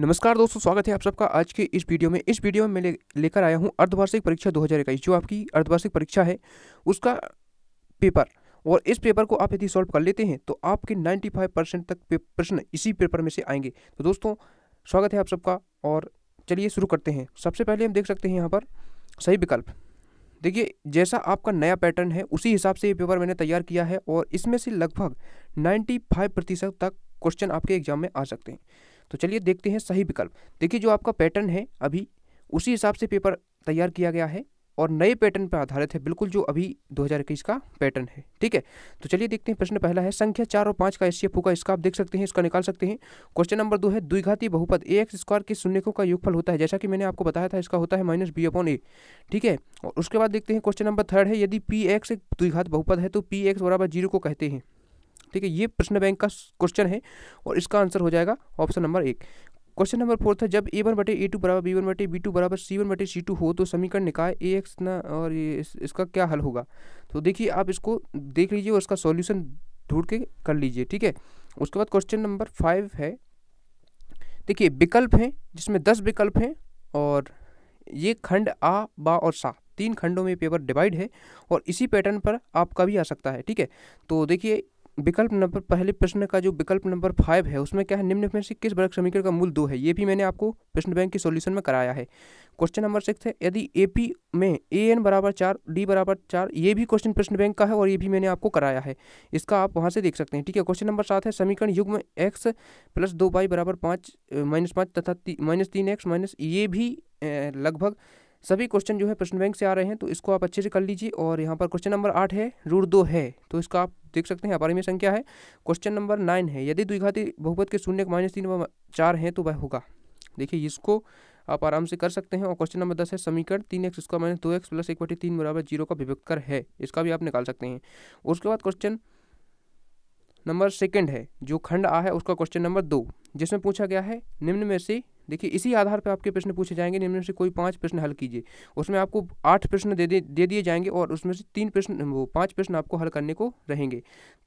नमस्कार दोस्तों स्वागत है आप सबका आज के इस वीडियो में इस वीडियो में मैं लेकर आया हूं अर्धवार्षिक परीक्षा 2021 जो आपकी अर्धवार्षिक परीक्षा है उसका पेपर और इस पेपर को आप यदि सॉल्व कर लेते हैं तो आपके 95 परसेंट तक प्रश्न इसी पेपर में से आएंगे तो दोस्तों स्वागत है आप सबका और चलिए शुरू करते हैं सबसे पहले हम देख सकते हैं यहाँ पर सही विकल्प देखिए जैसा आपका नया पैटर्न है उसी हिसाब से ये पेपर मैंने तैयार किया है और इसमें से लगभग फाइव प्रतिशत तक क्वेश्चन आपके एग्जाम में आ सकते हैं तो चलिए देखते हैं सही विकल्प देखिए जो आपका पैटर्न है अभी उसी हिसाब से पेपर तैयार किया गया है और नए पैटर्न पर आधारित है बिल्कुल जो अभी दो का पैटर्न है ठीक है तो चलिए देखते हैं प्रश्न पहला है संख्या चार और पाँच का एस होगा इसका आप देख सकते हैं इसका निकाल सकते हैं क्वेश्चन नंबर दो है द्विघाती बहुपद ए एक्स स्क्वायर के शून्यकों का युगफल होता है जैसा कि मैंने आपको बताया था इसका होता है माइनस बी अपॉन ए ठीक है और उसके बाद देखते हैं क्वेश्चन नंबर थर्ड है यदि पी एक्स द्विघात बहुपद है तो पी एक्स बराबर जीरो को कहते हैं ठीक है ये प्रश्न बैंक का क्वेश्चन है और इसका आंसर हो जाएगा ऑप्शन नंबर एक क्वेश्चन नंबर फोर्थ है जब ए वन बटे ए टू बराबर बी वन बटे बी टू बराबर सी वन बटे सी टू हो तो समीकरण निकाय ए एक्स ना और ये इस, इसका क्या हल होगा तो देखिए आप इसको देख लीजिए और इसका सॉल्यूशन ढूंढ के कर लीजिए ठीक है उसके बाद क्वेश्चन नंबर फाइव है देखिए विकल्प हैं जिसमें दस विकल्प हैं और ये खंड आ बा और सा तीन खंडों में पेपर डिवाइड है और इसी पैटर्न पर आपका भी आ सकता है ठीक है तो देखिए विकल्प नंबर पहले प्रश्न का जो विकल्प नंबर फाइव है उसमें क्या है निम्न में से किस वर्ग समीकरण का मूल दो है ये भी मैंने आपको प्रश्न बैंक के सॉल्यूशन में कराया है क्वेश्चन नंबर सिक्स है यदि ए पी में ए एन बराबर चार डी बराबर चार ये भी क्वेश्चन प्रश्न बैंक का है और ये भी मैंने आपको कराया है इसका आप वहाँ से देख सकते हैं ठीक है क्वेश्चन नंबर सात है समीकरण युग में एक्स प्लस दो बाई बराबर पाँच माइनस पाँच तथा माइनस तीन एक्स माइनस ये भी लगभग सभी क्वेश्चन जो है प्रश्न बैंक से आ रहे हैं तो इसको आप अच्छे से कर लीजिए और यहाँ पर क्वेश्चन नंबर आठ है रूट दो है तो इसका आप देख सकते हैं अपारिमय में संख्या है क्वेश्चन नंबर नाइन है यदि द्विघाती बहुपत के शून्य माइनस तीन व चार हैं तो वह होगा देखिए इसको आप आराम से कर सकते हैं और क्वेश्चन नंबर दस है समीकरण तीन एक्स स्क्वायर माइनस दो एक्स प्लस एक बटे तीन बराबर जीरो का विभक्कर है इसका भी आप निकाल सकते हैं उसके बाद क्वेश्चन नंबर सेकंड है जो खंड आ है उसका क्वेश्चन नंबर दो जिसमें पूछा गया है निम्न में से देखिए इसी आधार पर आपके प्रश्न पूछे जाएंगे निम्न से कोई पांच प्रश्न हल कीजिए उसमें आपको आठ प्रश्न दे दे दिए जाएंगे और उसमें से तीन प्रश्न वो पांच प्रश्न आपको हल करने को रहेंगे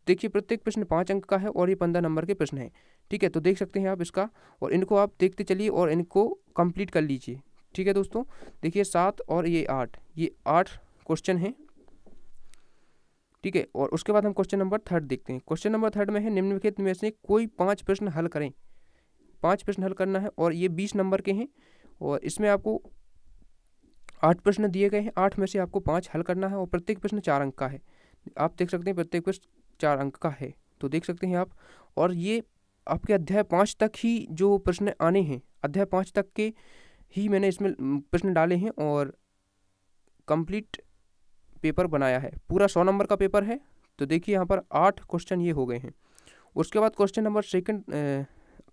देखिए प्रत्येक प्रश्न पाँच अंक का है और ये पंद्रह नंबर के प्रश्न हैं ठीक है तो देख सकते हैं आप इसका और इनको आप देखते चलिए और इनको कंप्लीट कर लीजिए ठीक है दोस्तों देखिए सात और ये आठ ये आठ क्वेश्चन हैं ठीक है और उसके बाद हम क्वेश्चन नंबर थर्ड देखते हैं क्वेश्चन नंबर थर्ड में है निम्नलिखित में से कोई पाँच प्रश्न हल करें पाँच प्रश्न हल करना है और ये बीस नंबर के हैं और इसमें आपको आठ प्रश्न दिए गए हैं आठ में से आपको पाँच हल करना है और प्रत्येक प्रश्न चार अंक का है आप देख सकते हैं प्रत्येक प्रश्न चार अंक का है तो देख सकते हैं आप और ये आपके अध्याय पाँच तक ही जो प्रश्न आने हैं अध्याय पाँच तक के ही मैंने इसमें प्रश्न डाले हैं और कंप्लीट पेपर बनाया है पूरा सौ नंबर का पेपर है तो देखिए यहाँ पर आठ क्वेश्चन ये हो गए हैं उसके बाद क्वेश्चन नंबर सेकंड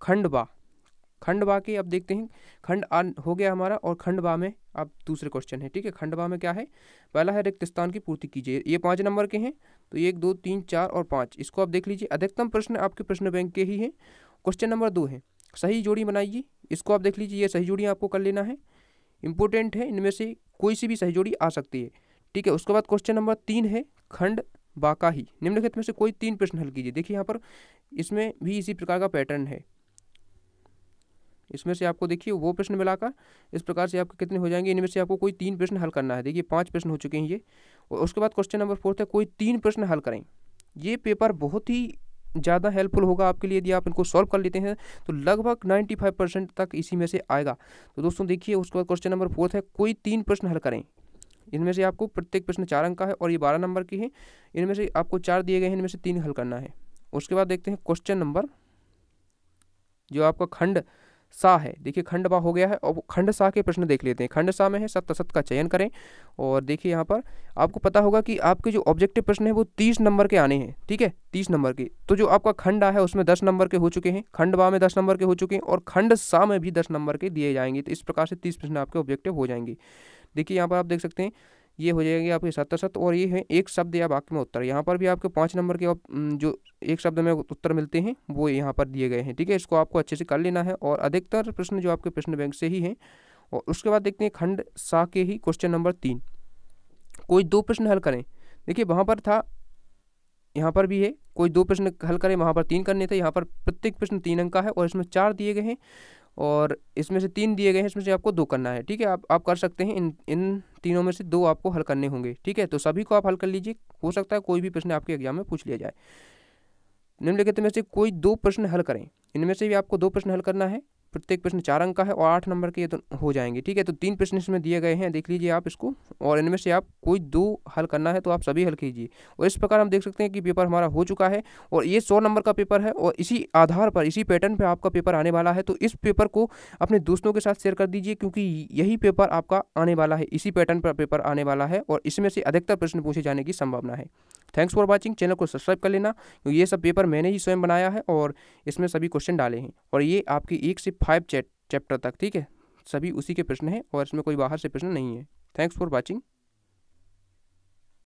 खंडवा खंडवा के अब देखते हैं खंड आ हो गया हमारा और खंडवा में अब दूसरे क्वेश्चन है ठीक है खंडवा में क्या है पहला है रिक्त स्थान की पूर्ति कीजिए ये पाँच नंबर के हैं तो एक दो तीन चार और पाँच इसको आप देख लीजिए अधिकतम प्रश्न आपके प्रश्न बैंक के ही हैं क्वेश्चन नंबर दो है सही जोड़ी बनाइए इसको आप देख लीजिए ये सही जोड़ी आपको कर लेना है इंपॉर्टेंट है इनमें से कोई सी भी सही जोड़ी आ सकती है ठीक है उसके बाद क्वेश्चन नंबर तीन है खंड बाका ही निम्नलिखित में से कोई तीन प्रश्न हल कीजिए देखिए यहाँ पर इसमें भी इसी प्रकार का पैटर्न है इसमें से आपको देखिए वो प्रश्न मिलाकर इस प्रकार से आपके कितने हो जाएंगे इनमें से आपको कोई तीन प्रश्न हल करना है देखिए पाँच प्रश्न हो चुके हैं ये और उसके बाद क्वेश्चन नंबर फोर्थ है कोई तीन प्रश्न हल करें ये पेपर बहुत ही ज़्यादा हेल्पफुल होगा आपके लिए यदि आप इनको सॉल्व कर लेते हैं तो लगभग फाइव परसेंट तक इसी में से आएगा तो दोस्तों देखिए उसके बाद क्वेश्चन नंबर फोर्थ है कोई तीन प्रश्न हल करें इनमें से आपको प्रत्येक प्रश्न चार अंक का है और ये बारह नंबर की है इनमें से आपको चार दिए गए हैं इनमें से तीन हल करना है उसके बाद देखते हैं क्वेश्चन नंबर जो आपका खंड सा है देखिए खंड बा हो गया है और खंड सा के प्रश्न देख लेते हैं खंड सा में है सत्य सत्य का चयन करें और देखिए यहाँ पर आपको पता होगा कि आपके जो ऑब्जेक्टिव प्रश्न है वो तीस नंबर के आने हैं ठीक है तीस नंबर के तो जो आपका खंड आ है उसमें दस नंबर के हो चुके हैं खंड बा में दस नंबर के हो चुके हैं और खंड सा में भी दस नंबर के दिए जाएंगे तो इस प्रकार से तीस प्रश्न आपके ऑब्जेक्टिव हो जाएंगे देखिए यहाँ पर आप देख सकते हैं ये हो जाएगी आपके सतसत और ये है एक शब्द या वाक्य में उत्तर यहाँ पर भी आपके पाँच नंबर के जो एक शब्द में उत्तर मिलते हैं वो यहाँ पर दिए गए हैं ठीक है इसको आपको अच्छे से कर लेना है और अधिकतर प्रश्न जो आपके प्रश्न बैंक से ही हैं और उसके बाद देखते हैं खंड शाह के ही क्वेश्चन नंबर तीन कोई दो प्रश्न हल करें देखिए वहाँ पर था यहाँ पर भी है कोई दो प्रश्न हल करें वहाँ पर तीन करने थे यहाँ पर प्रत्येक प्रश्न तीन अंक का है और इसमें चार दिए गए हैं और इसमें से तीन दिए गए हैं इसमें से आपको दो करना है ठीक है आप आप कर सकते हैं इन इन तीनों में से दो आपको हल करने होंगे ठीक है तो सभी को आप हल कर लीजिए हो सकता है कोई भी प्रश्न आपके एग्जाम में पूछ लिया जाए निम्नलिखित में से कोई दो प्रश्न हल करें इनमें से भी आपको दो प्रश्न हल करना है प्रत्येक प्रश्न चार अंक का है और आठ नंबर के ये तो हो जाएंगे ठीक है तो तीन प्रश्न इसमें दिए गए हैं देख लीजिए आप इसको और इनमें से आप कोई दो हल करना है तो आप सभी हल कीजिए और इस प्रकार हम देख सकते हैं कि पेपर हमारा हो चुका है और ये सौ नंबर का पेपर है और इसी आधार पर इसी पैटर्न पर आपका पेपर आने वाला है तो इस पेपर को अपने दोस्तों के साथ शेयर कर दीजिए क्योंकि यही पेपर आपका आने वाला है इसी पैटर्न पर पेपर आने वाला है और इसमें से अधिकतर प्रश्न पूछे जाने की संभावना है थैंक्स फॉर वॉचिंग चैनल को सब्सक्राइब कर लेना क्योंकि ये सब पेपर मैंने ही स्वयं बनाया है और इसमें सभी क्वेश्चन डाले हैं और ये आपकी एक से फाइव चैप्टर तक ठीक है सभी उसी के प्रश्न हैं और इसमें कोई बाहर से प्रश्न नहीं है थैंक्स फॉर वॉचिंग